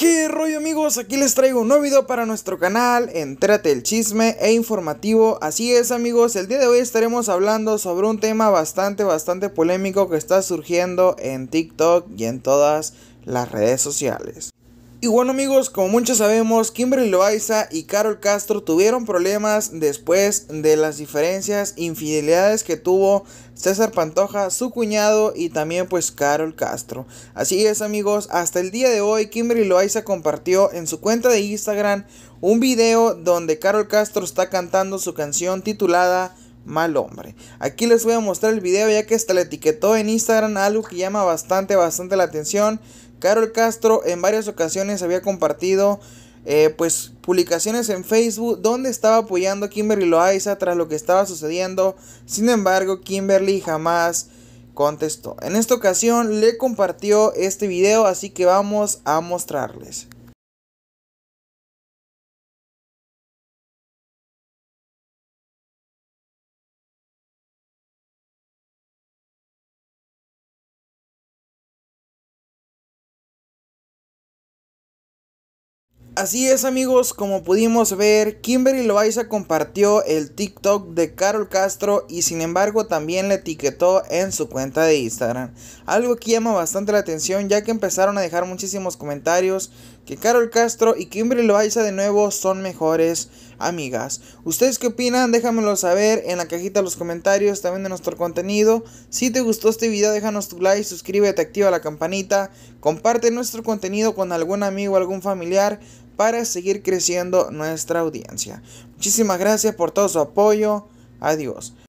¿Qué rollo amigos? Aquí les traigo un nuevo video para nuestro canal, entrate el chisme e informativo. Así es amigos, el día de hoy estaremos hablando sobre un tema bastante, bastante polémico que está surgiendo en TikTok y en todas las redes sociales. Y bueno amigos, como muchos sabemos, Kimberly Loaiza y Carol Castro tuvieron problemas después de las diferencias, infidelidades que tuvo César Pantoja, su cuñado y también pues Carol Castro. Así es amigos, hasta el día de hoy Kimberly Loaiza compartió en su cuenta de Instagram un video donde Carol Castro está cantando su canción titulada mal hombre. Aquí les voy a mostrar el video ya que hasta le etiquetó en Instagram algo que llama bastante, bastante la atención. Carol Castro en varias ocasiones había compartido eh, pues publicaciones en Facebook donde estaba apoyando a Kimberly Loaiza tras lo que estaba sucediendo. Sin embargo, Kimberly jamás contestó. En esta ocasión le compartió este video, así que vamos a mostrarles. Así es amigos, como pudimos ver, Kimberly Loaiza compartió el TikTok de Carol Castro y sin embargo también le etiquetó en su cuenta de Instagram. Algo que llama bastante la atención ya que empezaron a dejar muchísimos comentarios que Carol Castro y Kimberly Loaiza de nuevo son mejores amigas. ¿Ustedes qué opinan? Déjamelo saber en la cajita de los comentarios también de nuestro contenido. Si te gustó este video déjanos tu like, suscríbete, activa la campanita, comparte nuestro contenido con algún amigo, algún familiar para seguir creciendo nuestra audiencia. Muchísimas gracias por todo su apoyo. Adiós.